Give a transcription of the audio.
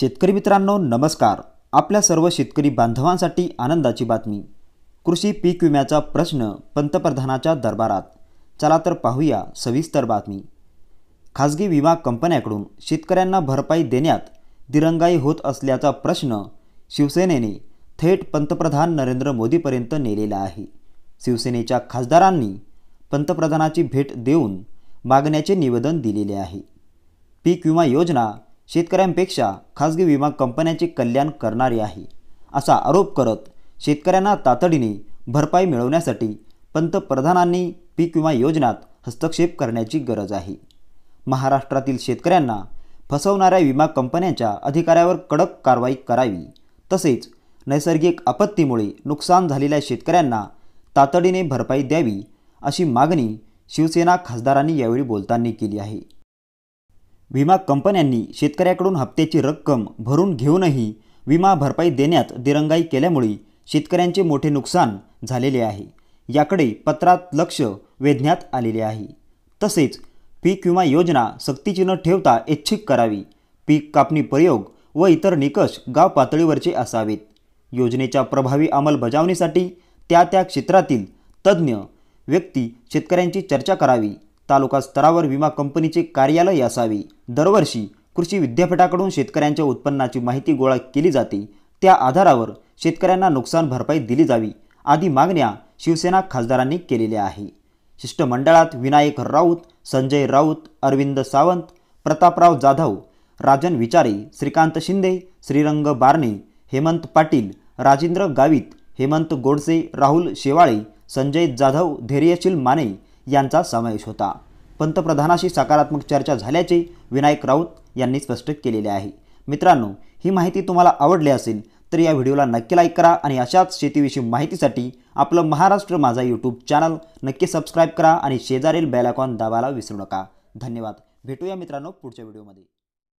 शेतकरी मित्रांनो नमस्कार आपल्या सर्व शेतकरी बांधवांसाठी आनंदाची बातमी कृषी पीक विम्याचा प्रश्न पंतप्रधानाच्या दरबारात चला तर पाहूया सविस्तर बातमी खाजगी विमा कंपन्याकडून शेतकऱ्यांना भरपाई देण्यात दिरंगाई होत असल्याचा प्रश्न शिवसेनेने थेट पंतप्रधान नरेंद्र मोदीपर्यंत नेलेला आहे शिवसेनेच्या खासदारांनी पंतप्रधानाची भेट देऊन मागण्याचे निवेदन दिलेले आहे पीक विमा योजना शेतकऱ्यांपेक्षा खाजगी विमा कंपन्यांचे कल्याण करणारी आहे असा आरोप करत शेतकऱ्यांना तातडीने भरपाई मिळवण्यासाठी पंतप्रधानांनी पीक विमा योजनात हस्तक्षेप करण्याची गरज आहे महाराष्ट्रातील शेतकऱ्यांना फसवणाऱ्या विमा कंपन्यांच्या अधिकाऱ्यावर कडक कारवाई करावी तसेच नैसर्गिक आपत्तीमुळे नुकसान झालेल्या शेतकऱ्यांना तातडीने भरपाई द्यावी अशी मागणी शिवसेना खासदारांनी यावेळी बोलताना केली आहे विमा कंपन्यांनी शेतकऱ्याकडून हप्त्याची रक्कम भरून घेऊनही विमा भरपाई देण्यात दिरंगाई केल्यामुळे शेतकऱ्यांचे मोठे नुकसान झालेले आहे याकडे पत्रात लक्ष वेधण्यात आलेले आहे तसेच पीक विमा योजना सक्तीची न ठेवता ऐच्छिक करावी पीक कापणी प्रयोग व इतर निकष गाव पातळीवरचे असावेत योजनेच्या प्रभावी अंमलबजावणीसाठी त्या त्या क्षेत्रातील तज्ज्ञ व्यक्ती शेतकऱ्यांची चर्चा करावी तालुका स्तरावर विमा कंपनीचे कार्यालय असावे दरवर्षी कृषी विद्यापीठाकडून शेतकऱ्यांच्या उत्पन्नाची माहिती गोळा केली जाते त्या आधारावर शेतकऱ्यांना नुकसान भरपाई दिली जावी आदी मागण्या शिवसेना खासदारांनी केलेल्या आहे शिष्टमंडळात विनायक राऊत संजय राऊत अरविंद सावंत प्रतापराव जाधव राजन विचारे श्रीकांत शिंदे श्रीरंग बारणे हेमंत पाटील राजेंद्र गावित हेमंत गोडसे राहुल शेवाळे संजय जाधव धैर्यशील माने यांचा समावेश होता पंतप्रधानाशी सकारात्मक चर्चा झाल्याचे विनायक राऊत यांनी स्पष्ट केलेले आहे मित्रांनो ही माहिती तुम्हाला आवडली असेल तर या व्हिडिओला नक्की लाईक करा आणि अशाच शेतीविषयी माहितीसाठी आपलं महाराष्ट्र माझा यूट्यूब चॅनल नक्की सबस्क्राईब करा आणि शेजारील बेलायकॉन दाबायला विसरू नका धन्यवाद भेटूया मित्रांनो पुढच्या व्हिडिओमध्ये